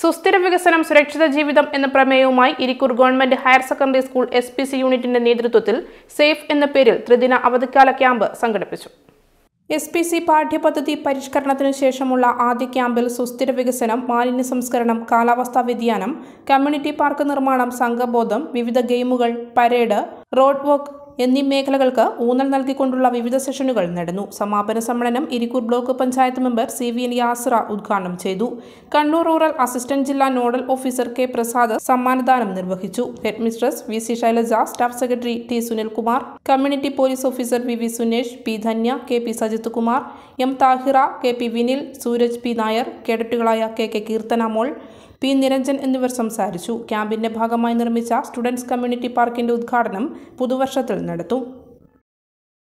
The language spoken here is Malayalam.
സുസ്ഥിര വികസനം സുരക്ഷിത ജീവിതം എന്ന പ്രമേയവുമായി Irikkur government higher secondary school S P C യൂണിറ്റിന്റെ നേതൃത്വത്തിൽ സേഫ് എന്ന പേരിൽ ത്രിദിന അവധിക്കാല ക്യാമ്പ് സംഘടിപ്പിച്ചു എസ് പി സി പാഠ്യപദ്ധതി പരിഷ്കരണത്തിനു ശേഷമുള്ള ആദ്യ ക്യാമ്പിൽ സുസ്ഥിര വികസനം മാലിന്യ സംസ്കരണം കാലാവസ്ഥാ വ്യതിയാനം കമ്മ്യൂണിറ്റി പാർക്ക് നിർമ്മാണം സംഘബോധം വിവിധ ഗെയിമുകൾ പരേഡ് റോഡ് വോക്ക് എന്നീ മേഖലകൾക്ക് ഊന്നൽ നൽകിക്കൊണ്ടുള്ള വിവിധ സെഷനുകൾ നടന്നു സമാപന സമ്മേളനം Irikkur block panchayat member C V Yasra ഉദ്ഘാടനം ചെയ്തു കണ്ണൂർ റൂറൽ അസിസ്റ്റന്റ് ജില്ലാ നോഡൽ ഓഫീസർ കെ പ്രസാദ് സമ്മാനദാനം നിർവഹിച്ചു headmistress V C Shailaja staff secretary T Sunilkumar community police officer V V Sunesh P Dhanya K P Sajith Kumar M Thahira K P Vinil Suraj P Nair കേഡറ്റുകളായ K K Keerthanamol P Niranjan എന്നിവർ സംസാരിച്ചു ക്യാമ്പിന്റെ ഭാഗമായി നിർമ്മിച്ച സ്റ്റുഡൻസ് കമ്മ്യൂണിറ്റി പാർക്കിന്റെ ഉദ്ഘാടനം പുതുവർഷത്തിൽ നടത്തും